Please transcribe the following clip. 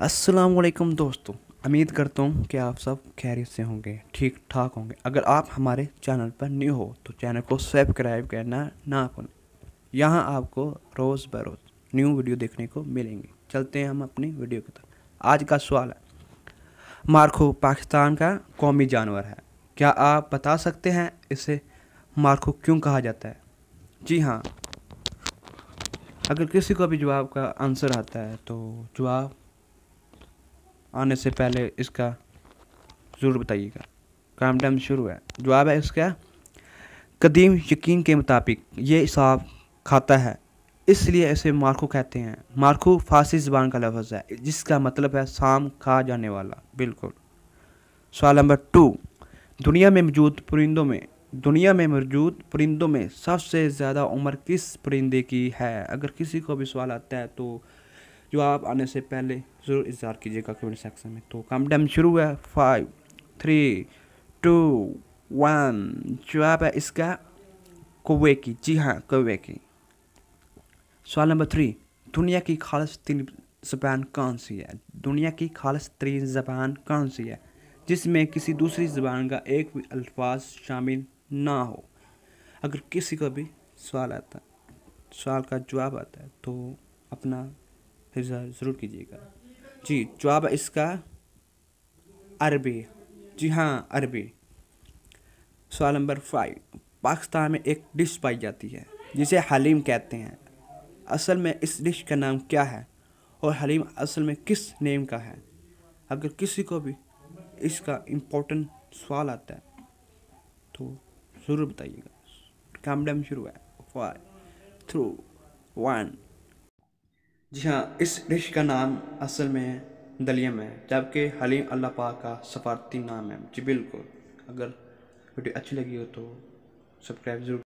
वालेकुम दोस्तों उम्मीद करता हूँ कि आप सब खैरियत से होंगे ठीक ठाक होंगे अगर आप हमारे चैनल पर न्यू हो तो चैनल को सब्सक्राइब करना ना भूलें यहाँ आपको रोज़ बरोज़ न्यू वीडियो देखने को मिलेंगे चलते हैं हम अपनी वीडियो की तरफ आज का सवाल है मारखो पाकिस्तान का कौमी जानवर है क्या आप बता सकते हैं इसे मारखो क्यों कहा जाता है जी हाँ अगर किसी को भी जवाब का आंसर आता है तो जवाब आने से पहले इसका ज़रूर बताइएगा क्राइम टाइम शुरू है जवाब है इसका कदीम यकीन के मुताबिक ये हिसाब खाता है इसलिए इसे मारखू कहते हैं मारखू फारसी ज़बान का लफ्ज़ है जिसका मतलब है शाम खा जाने वाला बिल्कुल सवाल नंबर टू दुनिया में मौजूद परिंदों में दुनिया में मौजूद परिंदों में सबसे ज़्यादा उम्र किस परिंदे की है अगर किसी को भी सवाल आता है तो जो आप आने से पहले ज़रूर इंतजार कीजिएगा कमेंट सेक्शन में तो काम डैम शुरू है फाइव थ्री टू वन जवाब है इसका कौवे की जी हाँ कौवे की सवाल नंबर थ्री दुनिया की खालस तीन ज़बान कौन सी है दुनिया की खालस तीन ज़बान कौन सी है जिसमें किसी दूसरी ज़बान का एक भी अल्फाज शामिल ना हो अगर किसी को भी सवाल आता सवाल का जवाब आता है तो अपना फिर ज़रूर कीजिएगा जी जवाब इसका अरबी जी हाँ अरबी सवाल नंबर फाइव पाकिस्तान में एक डिश पाई जाती है जिसे हलीम कहते हैं असल में इस डिश का नाम क्या है और हलीम असल में किस नेम का है अगर किसी को भी इसका इम्पोर्टेंट सवाल आता है तो ज़रूर बताइएगा कामडम शुरू है फाइव थ्रू वन जी हाँ इस डिश का नाम असल में दलियम है जबकि हलीम अल्लाह पाक का सफारती नाम है जी बिल्कुल अगर वीडियो अच्छी लगी हो तो सब्सक्राइब ज़रूर